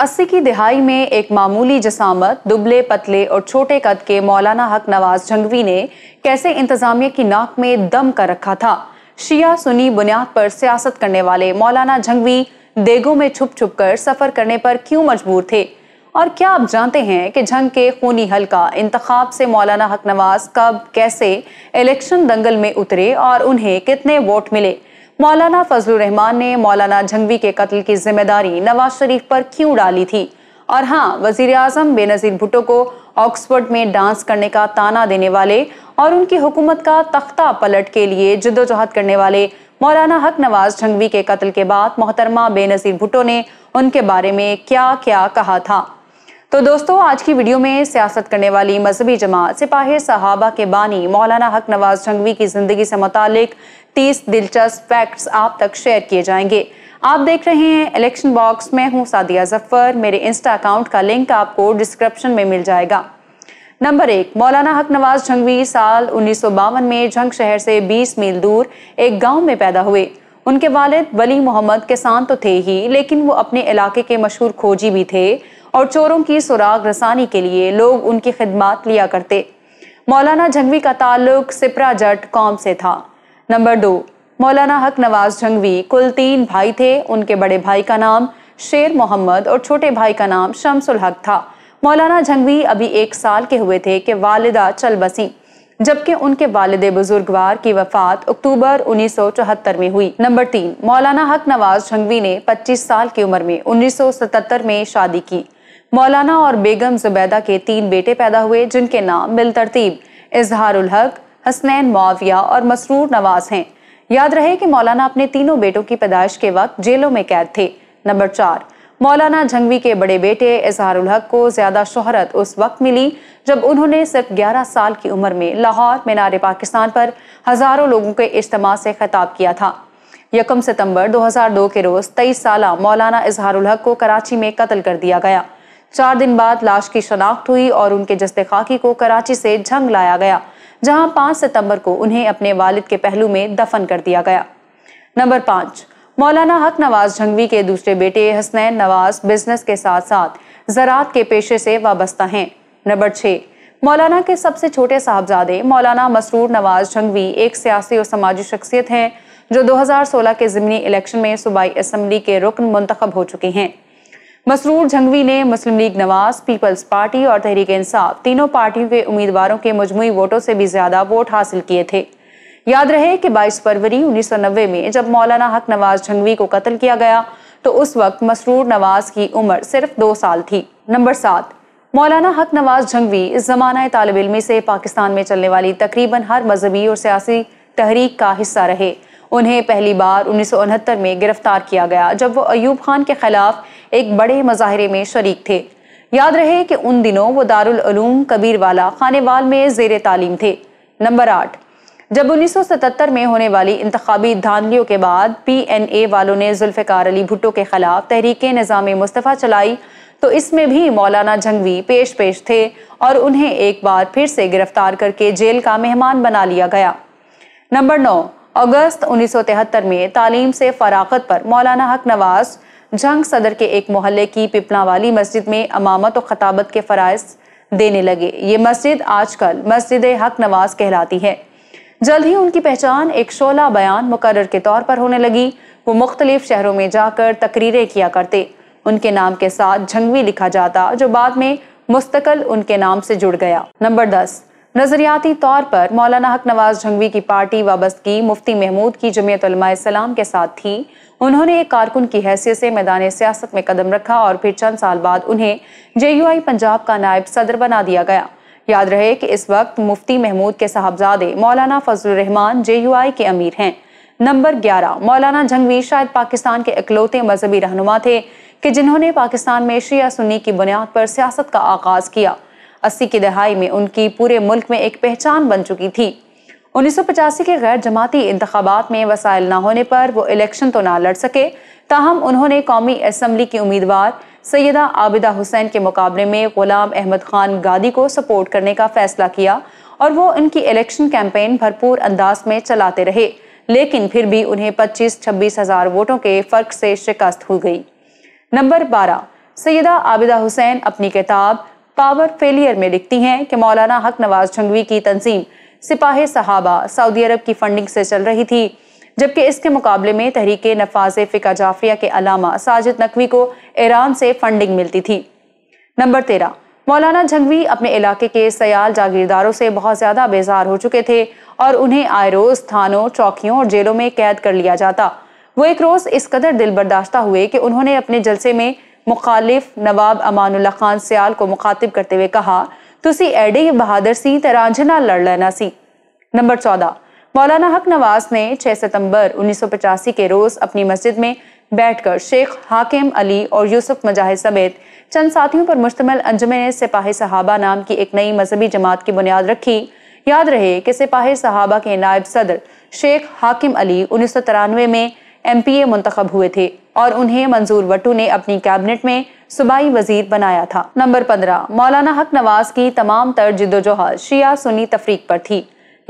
अस्सी की दिहाई में एक मामूली जसामत दुबले पतले और छोटे कद के मौलाना हक नवाज जंगवी ने कैसे इंतजामिया की नाक में दम कर रखा था शिया सुनी बुनियाद पर सियासत करने वाले मौलाना जंगवी देगों में छुप छुप कर सफर करने पर क्यों मजबूर थे और क्या आप जानते हैं कि जंग के खूनी हल्का इंतखाब से मौलाना हक नवाज कब कैसे इलेक्शन दंगल में उतरे और उन्हें कितने वोट मिले मौलाना फजल रहमान ने मौलाना झंगवी के कत्ल की जिम्मेदारी नवाज शरीफ पर क्यों डाली थी और हाँ वजीर अजम बेनज़ीर भुटो को ऑक्सफोर्ड में डांस करने का ताना देने वाले और उनकी हुकूमत का तख्ता पलट के लिए जद्दोजहद करने वाले मौलाना हक नवाज झंगवी के कत्ल के बाद मोहतरमा बेनज़ीर भुटो ने उनके बारे में क्या क्या कहा था तो दोस्तों आज की वीडियो में सियासत करने वाली मजहबी जमात सिपाही सहाबा के बानी मौलाना हक नवाज जंगवी की जिंदगी से मुतालिक तीस दिलचस्प फैक्ट्स आप तक शेयर किए जाएंगे आप देख रहे हैं इलेक्शन बॉक्स में हूँ सादिया जफर मेरे इंस्टा अकाउंट का लिंक आपको डिस्क्रिप्शन में मिल जाएगा नंबर एक मौलाना हक नवाज जंगवी साल उन्नीस में जंग शहर से बीस मील दूर एक गाँव में पैदा हुए उनके वालिद वली मोहम्मद किसान तो थे ही लेकिन वो अपने इलाके के मशहूर खोजी भी थे और चोरों की सुराग रसानी के लिए लोग उनकी खिदमत लिया करते मौलाना झंगवी का ताल्लुक सिपरा जट कौम से था नंबर दो मौलाना हक नवाज झंगवी कुल तीन भाई थे उनके बड़े भाई का नाम शेर मोहम्मद और छोटे भाई का नाम शमसुल हक था मौलाना झंगवी अभी एक साल के हुए थे कि वालिदा चल बसी जबकि उनके वालद बुजुर्गवार की वफात अक्टूबर 1974 में हुई नंबर तीन मौलाना हक नवाज झंगवी ने 25 साल की उम्र में 1977 में शादी की मौलाना और बेगम जुबैदा के तीन बेटे पैदा हुए जिनके नाम बिलतरतीब इजहारुल हक हसनैन मुआविया और मसरूर नवाज हैं याद रहे कि मौलाना अपने तीनों बेटों की पैदाइश के वक्त जेलों में कैद थे नंबर चार मौलाना झंगवी के बड़े बेटे इजहारुल हक को ज्यादा शोहरत उस वक्त मिली जब उन्होंने सिर्फ 11 साल की उम्र में लाहौर मीनार पाकिस्तान पर हजारों लोगों के इज्तम से खिताब किया था यकम सितंबर 2002 के रोज तेईस साल मौलाना इजहारुल हक को कराची में कत्ल कर दिया गया चार दिन बाद लाश की शनाख्त हुई और उनके जस्ते खाकी को कराची से झंग लाया गया जहां 5 सितंबर को उन्हें अपने वालिद के पहलू में दफन कर दिया गया नंबर पाँच मौलाना हक नवाज झंगवी के दूसरे बेटे हसनैन नवाज बिजनेस के साथ साथ ज़रात के पेशे से वाबस्ता हैं नंबर छः मौलाना के सबसे छोटे साहबजादे मौलाना मसरूर नवाज झंगवी एक सियासी और समाजी शख्सियत हैं जो 2016 के ज़मनी इलेक्शन में सूबाई असम्बली के रुकन मंतखब हो चुके हैं मसरूर जंगवी ने मुस्लिम लीग नवाज पीपल्स पार्टी और तहरीक इंसाफ तीनों पार्टियों के उम्मीदवारों के मजमू वोटों से भी ज्यादा वोट हासिल किए थे याद रहे कि 22 फरवरी 1990 में जब मौलाना हक नवाज जंगवी को कत्ल किया गया तो उस वक्त मसरूर नवाज की उम्र सिर्फ दो साल थी नंबर सात मौलाना हक नवाज जंगवी इस जमाना तालब इलमी से पाकिस्तान में चलने वाली तकरीबन हर मजहबी और सियासी तहरीक का हिस्सा रहे उन्हें पहली बार उन्नीस में गिरफ्तार किया गया जब वो अयूब खान के खिलाफ एक बड़े मजाहरे में शरीक थे याद रहे कि उन दिनों वो दारुल दारूम कबीर कबीरवाला खानेवाल में जेर तालीम थे नंबर आठ जब 1977 में होने वाली इंतबी धांधलियों के बाद पीएनए वालों ने जुल्फ़िकार अली भुट्टो के खिलाफ तहरीक निज़ाम मुस्तफ़ा चलाई तो इसमें भी मौलाना जंगवी पेश पेश थे और उन्हें एक बार फिर से गिरफ्तार करके जेल का मेहमान बना लिया गया नंबर नौ अगस्त उन्नीस में तालीम से फराखत पर मौलाना हक नवाज जंग सदर के एक मोहल्ले की वाली मस्जिद में अमामत और खताबत के फरज देने लगे ये मस्जिद आजकल मस्जिद हक नवाज कहलाती है जल्द ही उनकी पहचान एक शोला बयान मुकर के तौर पर होने लगी वो मुख्तलिफ शहरों में जाकर तकरीरें किया करते उनके नाम के साथ झंगवी लिखा जाता जो बाद में मुस्तकिल उनके नाम से जुड़ गया नंबर दस नजरियाती तौर पर मौलाना हक नवाज जंगवी की पार्टी वाबस्तगी मुफ्ती महमूद की जमयत सलाम के साथ थी उन्होंने एक कारकुन की हैसियत से मैदान सियासत में कदम रखा और फिर चंद साल बाद उन्हें जे पंजाब का नायब सदर बना दिया गया याद रहे कि इस वक्त मुफ्ती महमूद के साहबजादे मौलाना फजल रहमान जे के अमीर हैं नंबर 11 मौलाना जंगवी शायद पाकिस्तान के इकलौते मजहबी रहनुमा थे कि जिन्होंने पाकिस्तान में शिया सुन्नी की बुनियाद पर सियासत का आगाज किया अस्सी की दहाई में उनकी पूरे मुल्क में एक पहचान बन चुकी थी उन्नीस के गैर जमाती इंतबात में वसाइल ना होने पर वो इलेक्शन तो ना लड़ सके ताहम उन्होंने कौमी असम्बली की उम्मीदवार सैदा आबिदा हुसैन के मुकाबले में गुलाम अहमद खान गादी को सपोर्ट करने का फैसला किया और वो इनकी इलेक्शन कैंपेन भरपूर अंदाज में चलाते रहे लेकिन फिर भी उन्हें पच्चीस छब्बीस हजार वोटों के फर्क से शिकस्त हो गई नंबर बारह सैदा आबिदा हुसैन अपनी किताब पावर फेलियर में लिखती हैं कि मौलाना हक नवाज झंगवी की तंजीम सिपाही सहाबा सऊदी अरब की फंडिंग से चल रही थी जबकि इसके मुकाबले में तहरीक नफाज फ़िका जाफरिया के अलामा साजिद नकवी को ईरान से फंडिंग मिलती थी नंबर तेरह मौलाना झंगवी अपने इलाके के सयाल जागीरदारों से बहुत ज़्यादा बेजार हो चुके थे और उन्हें आए रोज़ थानों चौकियों और जेलों में कैद कर लिया जाता वो एक रोज़ इस कदर दिल बर्दाश्ता हुए कि उन्होंने अपने जलसे में मुखालिफ नवाब अमानुल्ला खान सियाल को मुखातिब करते हुए कहा तुसी एडे बहादुर सी ते रांझे लड़ लेना सी नंबर चौदह मौलाना हक नवाज ने 6 सितंबर 1985 के रोज़ अपनी मस्जिद में बैठकर शेख हाकिम अली और यूसुफ मजाहिद समेत चंद साथियों पर मुश्तमल अंजमन ने सिपाही सहाबा नाम की एक नई मजहबी जमात की बुनियाद रखी याद रहे कि सिपाही सहाबा के नायब सदर शेख हाकिम अली उन्नीस में एम पी ए मुंतखब हुए थे और उन्हें मंजूर वटू ने अपनी कैबिनेट में सुबाई वजीर बनाया था नंबर पंद्रह मौलाना हक नवाज की तमाम तर जिदोजहद शिया सुनी तफरीक पर थी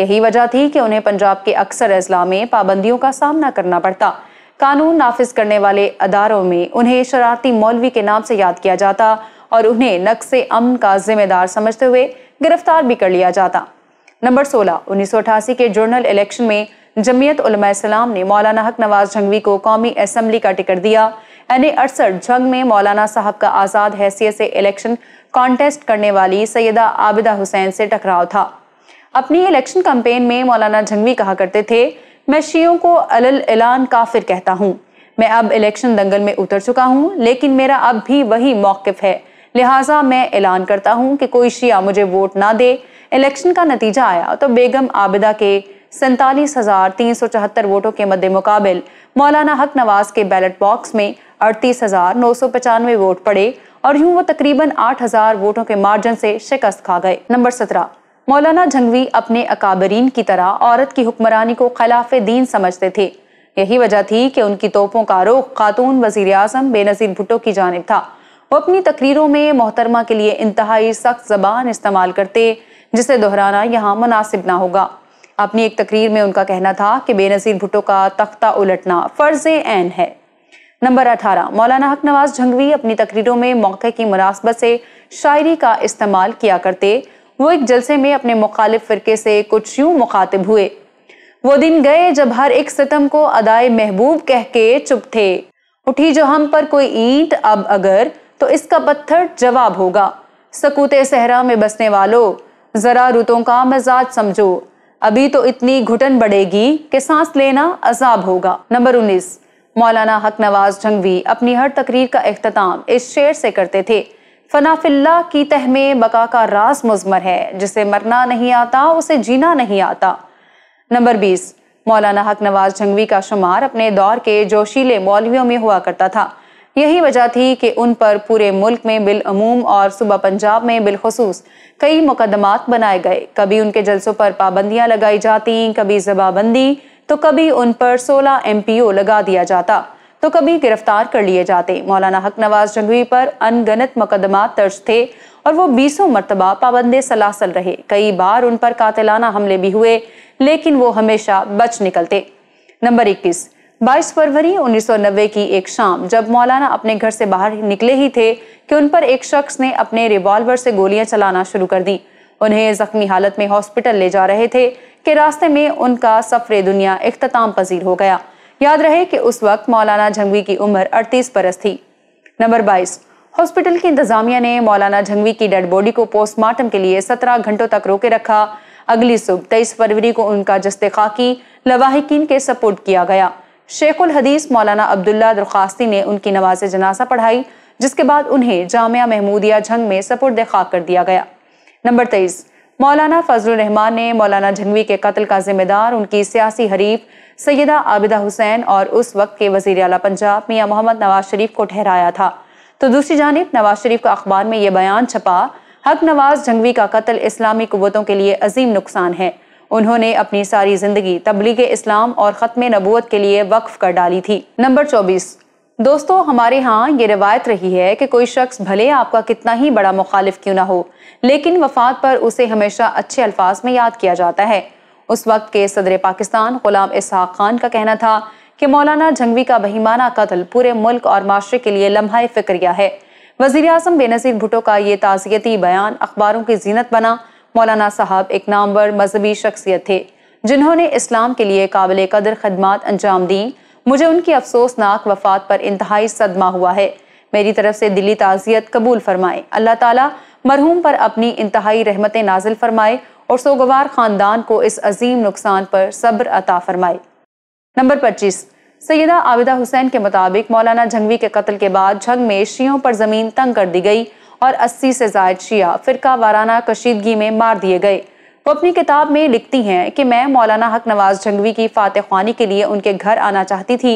यही वजह थी कि उन्हें पंजाब के अक्सर अजला में पाबंदियों का सामना करना पड़ता कानून नाफिज करने वाले अदारों में उन्हें शरारती मौलवी के नाम से याद किया जाता और उन्हें नक्स अमन का जिम्मेदार समझते हुए गिरफ्तार भी कर लिया जाता नंबर सोलह उन्नीस के जर्नल इलेक्शन में जमीयत उलमाम ने मौलाना हक नवाज जंगवी को कौमी असम्बली का टिकट दिया एन ए अड़सठ जंग में मौलाना साहब का आज़ाद हैसियत से इलेक्शन कॉन्टेस्ट करने वाली सैदा आबिदा हुसैन से टकराव था अपनी इलेक्शन कंपेन में मौलाना जंगवी कहा करते थे मैं शीयों को अलल काफिर कहता हूँ मैं अब इलेक्शन दंगल में उतर चुका हूँ लेकिन मेरा अब भी वही मौकफ है लिहाजा मैं ऐलान करता हूँ कि कोई शिया मुझे वोट ना दे इलेक्शन का नतीजा आया तो बेगम आबिदा के सैंतालीस हजार तीन सौ चौहत्तर वोटों के मद्दे मुकाबल मौलाना हक नवाज के बैलेट बॉक्स में अड़तीस हजार नौ सौ पचानवे वोट पड़े और यूं वो तकरीबन आठ हजार वोटों के मार्जिन से शिकस्त खा गए नंबर सत्रह मौलाना जंगवी अपने अकाबरीन की तरह औरत की हुक्मरानी को खिलाफ दीन समझते थे यही वजह थी कि उनकी तोपों का रुख खातून वजीर अजम बेनजीर भुट्टो की जानब था वो अपनी तकरीरों में मोहतरमा के लिए इंतहाई सख्त जबान इस्तेमाल करते जिसे दोहराना यहाँ मुनासिब ना होगा अपनी एक तकरीर में उनका कहना था कि बेनज़ीर भुटो का तख्ता उलटना फ़र्ज़ एन है नंबर अठारह मौलाना हक नवाज झंगवी अपनी तकरीरों में मौके की मुनासबत से शायरी का इस्तेमाल किया करते वो एक जलसे में अपने मुखालिफ फ़िरके से कुछ यूं मुखातिब हुए वो दिन गए जब हर एक सितम को अदाए महबूब कह के चुप थे उठी जो हम पर कोई ईंट अब अगर तो इसका पत्थर जवाब होगा सकूत सहरा में बसने वालों ज़रा रुतों का मजाज समझो अभी तो इतनी घुटन बढ़ेगी कि सांस लेना अजाब होगा नंबर उन्नीस मौलाना हक नवाज जंगवी अपनी हर तकरीर का अख्ताम इस शेर से करते थे फनाफिल्ला की तह में बका का रास मुजमर है जिसे मरना नहीं आता उसे जीना नहीं आता नंबर बीस मौलाना हक नवाज जंगवी का शुमार अपने दौर के जोशीले मौलवियों में हुआ करता था यही वजह थी कि उन पर पूरे मुल्क में बिलूम और सुबह पंजाब में बिलखसूस कई मुकदमात बनाए गए कभी उनके जलसों पर पाबंदियां लगाई जाती कभी जबाबंदी तो कभी उन पर सोलह एम पी ओ लगा दिया जाता तो कभी गिरफ्तार कर लिए जाते मौलाना हक नवाज जंगवी पर अनगनत मुकदमा दर्ज थे और वो बीसों मरतबा पाबंदे सलासल रहे कई बार उन पर कातिलाना हमले भी हुए लेकिन वो हमेशा बच निकलते नंबर इक्कीस 22 फरवरी 1990 की एक शाम जब मौलाना अपने घर से बाहर निकले ही थे कि उन पर एक शख्स ने अपने रिवॉल्वर से गोलियां चलाना शुरू कर दी उन्हें जख्मी हालत में हॉस्पिटल ले जा रहे थे कि रास्ते में उनका सफरे दुनिया अख्ताम पजीर हो गया याद रहे कि उस वक्त मौलाना झंगवी की उम्र अड़तीस बरस थी नंबर बाईस हॉस्पिटल की इंतजामिया ने मौलाना झंगवी की डेड बॉडी को पोस्टमार्टम के लिए सत्रह घंटों तक रोके रखा अगली सुबह तेईस फरवरी को उनका जस्ते खाकी लवाहिकीन के सपोर्ट किया गया उल हदीस मौलाना अब्दुल्ला दरख्वास्ती ने उनकी नमाज जनासा पढ़ाई जिसके बाद उन्हें जामिया महमूदिया झंग में सपुर्द खाक कर दिया गया नंबर तेईस मौलाना फजल रहमान ने मौलाना झंगवी के कत्ल का जिम्मेदार उनकी सियासी हरीफ सैदा आबिदा हुसैन और उस वक्त के वजीर अला पंजाब मियाँ मोहम्मद नवाज शरीफ को ठहराया था तो दूसरी जानब नवाज शरीफ का अखबार में यह बयान छपा हक नवाज झंगवी का कत्ल इस्लामी कुतों के लिए अजीम नुकसान है उन्होंने अपनी सारी जिंदगी तबलीग इस्लाम और ख़त्म नबूत के लिए वक्फ कर डाली थी नंबर चौबीस दोस्तों हमारे यहाँ ये रिवायत रही है कि कोई शख्स भले आपका कितना ही बड़ा मुखालिफ क्यों ना हो लेकिन वफात पर उसे हमेशा अच्छे अल्फाज में याद किया जाता है उस वक्त के सदर पाकिस्तान गुलाम इसहाक खान का कहना था कि मौलाना जंगवी का बहिमाना कत्ल पूरे मुल्क और माशरे के लिए लम्हा फिक्रिया है वजीर अजम बेनज़ीर भुटो का ये ताज़ियती बयान अखबारों की जीनत बना मौलाना साहब एक नामवर मजहबी शख्सियत थे जिन्होंने इस्लाम के लिए काबिल कदर खदमात अंजाम दी मुझे उनकी अफसोसनाक वफात पर इंतहाई सदमा हुआ है मेरी तरफ से दिली ताज़ियत कबूल फरमाए अल्लाह ताला मरहूम पर अपनी इंतहाई रहमत नाजिल फरमाए और सोगवार ख़ानदान को इस अजीम नुकसान पर सब्र अता फरमाए नंबर पच्चीस सैदा आबिदा हुसैन के मुताबिक मौलाना झंगवी के कत्ल के बाद झंग में शियों पर ज़मीन तंग कर दी गई और 80 से जायद शिया फिर वाराना कशीदगी में मार दिए गए वो अपनी किताब में लिखती हैं कि मैं मौलाना हक नवाज जंगवी की फातह खानी के लिए उनके घर आना चाहती थी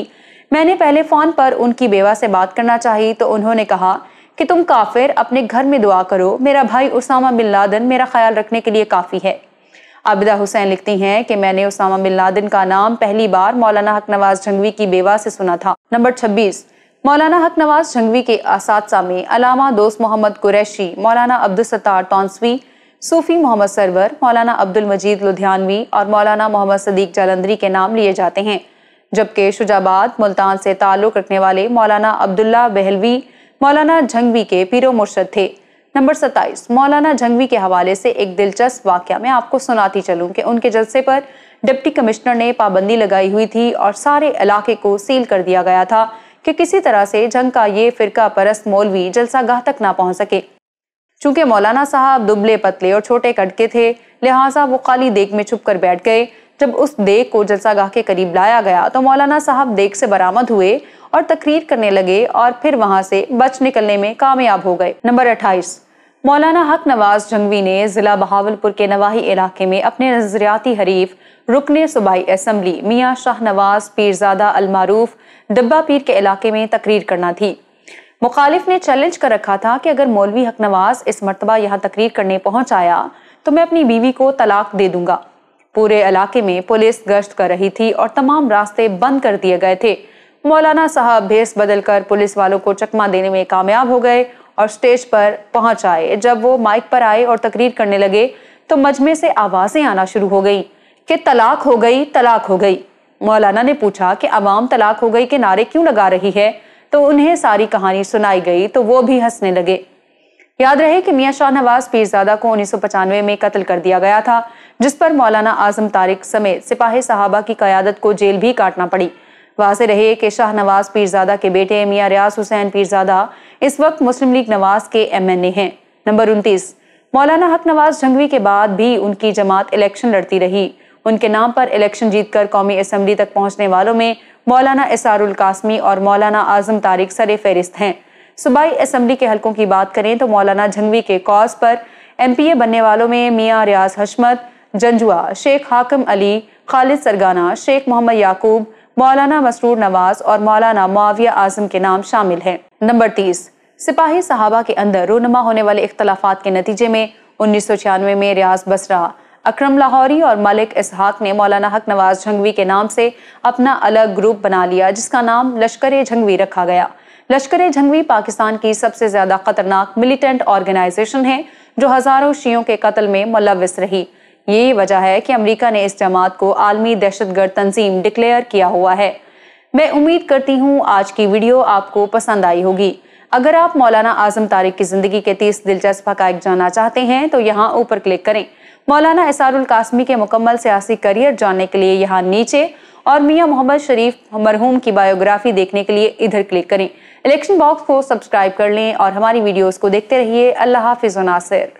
मैंने पहले फ़ोन पर उनकी बेवा से बात करना चाहिए तो उन्होंने कहा कि तुम काफिर अपने घर में दुआ करो मेरा भाई उसामा बिन लादन मेरा ख्याल रखने के लिए काफ़ी है आबिदा हुसैन लिखती हैं कि मैंने उसामा बिन लादन का नाम पहली बार मौलाना हक नवाज जंगवी की बेवा से सुना था नंबर छब्बीस मौलाना हक नवाज जंगवी के असातसा में अलामा दोस्त मोहम्मद कुरैशी मौलाना सत्तार तौंसवी सूफी मोहम्मद सरवर मौलाना अब्दुल मजीद लुधियानवी और मौलाना मोहम्मद सदीक जालंदरी के नाम लिए जाते हैं जबकि शुजाबाद मुल्तान से ताल्लुक़ रखने वाले मौलाना अब्दुल्ला बहलवी मौलाना जंगवी के पीरो मुर्शद थे नंबर सत्ताईस मौलाना जंगवी के हवाले से एक दिलचस्प वाक्य मैं आपको सुनाती चलूँ कि उनके जलसे पर डिप्टी कमिश्नर ने पाबंदी लगाई हुई थी और सारे इलाके को सील कर दिया गया था कि किसी तरह से जंग का ये फिरका परस्त मौलवी जलसागाह तक ना पहुंच सके चूंकि मौलाना साहब दुबले पतले और छोटे कटके थे लिहाजा वो खाली देख में छुप कर बैठ गए जब उस देख को जलसागाह के करीब लाया गया तो मौलाना साहब देख से बरामद हुए और तकरीर करने लगे और फिर वहां से बच निकलने में कामयाब हो गए नंबर अट्ठाईस मौलाना हक नवाज जंगवी ने जिला बहावलपुर के नवाही इलाके में अपने नजरियाती हरीफ रुकन सूबाई असम्बली मियाँ शाह नवाज पीरजादा अलमारूफ डब्बा पीर के इलाके में तकरीर करना थी मुखालिफ ने चैलेंज कर रखा था कि अगर मौलवी हक नवाज इस मरतबा यहाँ तकरीर करने पहुंचाया आया तो मैं अपनी बीवी को तलाक दे दूंगा पूरे इलाके में पुलिस गश्त कर रही थी और तमाम रास्ते बंद कर दिए गए थे मौलाना साहब भेस बदल कर पुलिस वालों को चकमा देने में कामयाब हो गए और स्टेज पर पहुंच आए जब वो माइक पर आए और तकरीर करने लगे तो मजमे से आवाज़ें आना शुरू हो गई कि तलाक हो गई तलाक हो गई मौलाना ने पूछा कि अवाम तलाक हो गई के नारे क्यों लगा रही है तो उन्हें सारी कहानी सुनाई गई तो वो भी हंसने लगे याद रहे कि मियाँ शाह नवाज पीरजादा को उन्नीस में कत्ल कर दिया गया था जिस पर मौलाना आजम तारिक समेत सिपाही साहबा की क्यादत को जेल भी काटना पड़ी वाज रहे कि शाह नवाज पीरजादा के बेटे मियाँ रियाज हुसैन पीरजादा इस वक्त मुस्लिम लीग नवाज के एम एन ए हैं नंबर उनतीस मौलाना हक नवाज जंगवी के बाद भी उनकी जमात इलेक्शन लड़ती रही उनके नाम पर इलेक्शन जीतकर कौमी असम्बली तक पहुंचने वालों में मौलाना इसारुल कासमी और मौलाना आजम तारिक सर फहरिस्त हैं सूबाई असम्बली के हलकों की बात करें तो मौलाना जंगवी के कॉज पर एम पी ए बनने वालों में मियाँ रियाज हशमत जंजुआ शेख हाकम अली खालिद सरगाना शेख मोहम्मद याकूब मौलाना मसरूर नवाज और मौलाना माविया आजम के नाम शामिल हैं नंबर तीस सिपाही साहबा के अंदर रूनमा होने वाले इख्तलाफात के नतीजे में उन्नीस सौ छियानवे में रियाज बसरा अक्रम लाहौरी और मलिक इसहाक ने मौलाना हक नवाज झंगवी के नाम से अपना अलग ग्रुप बना लिया जिसका नाम लश्कर झंगवी रखा गया लश्कर झंगवी पाकिस्तान की सबसे ज्यादा खतरनाक मिलिटेंट ऑर्गेनाइजेशन है जो हजारों शियों के कत्ल में मुलविस रही यही वजह है कि अमेरिका ने इस जमात को आलमी दहशतगर्द तंजीम डिक्लेयर किया हुआ है मैं उम्मीद करती हूँ आज की वीडियो आपको पसंद आई होगी अगर आप मौलाना आजम तारिक की जिंदगी के तीस दिलचस्प हक जानना चाहते हैं तो यहाँ ऊपर क्लिक करें मौलाना एसारुल कासमी के मुकम्मल सियासी करियर जानने के लिए यहाँ नीचे और मियाँ मोहम्मद शरीफ मरहूम की बायोग्राफी देखने के लिए इधर क्लिक करें इलेक्शन बॉक्स को सब्सक्राइब कर लें और हमारी वीडियोस को देखते रहिए अल्लाह हाफिज नासिर